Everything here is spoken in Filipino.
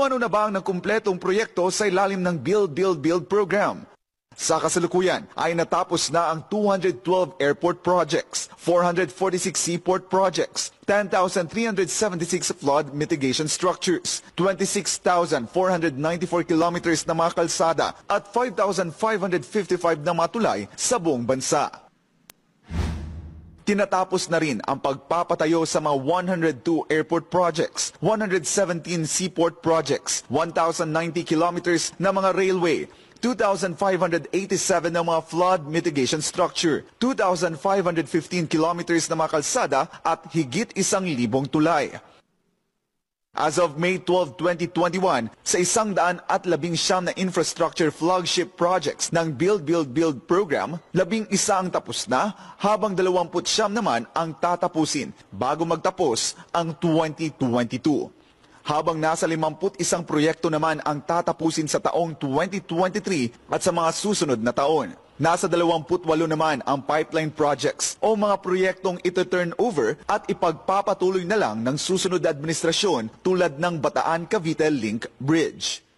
Ano na ba ang nagkumpletong proyekto sa ilalim ng Build, Build, Build program? Sa kasalukuyan ay natapos na ang 212 airport projects, 446 seaport projects, 10,376 flood mitigation structures, 26,494 kilometers na mga kalsada at 5,555 na matulay sa buong bansa. Tinatapos na rin ang pagpapatayo sa mga 102 airport projects, 117 seaport projects, 1,090 kilometers na mga railway, 2,587 na mga flood mitigation structure, 2,515 kilometers na mga kalsada at higit isang libong tulay. As of May 12, 2021, sa isang daan at labing siyam na infrastructure flagship projects ng Build Build Build program, labing isa ang tapos na habang dalawamput siyam naman ang tatapusin bago magtapos ang 2022. Habang nasa 51 proyekto naman ang tatapusin sa taong 2023 at sa mga susunod na taon. Nasa 28 naman ang pipeline projects o mga proyektong ito-turn over at ipagpapatuloy na lang ng susunod na administrasyon tulad ng Bataan-Cavite Link Bridge.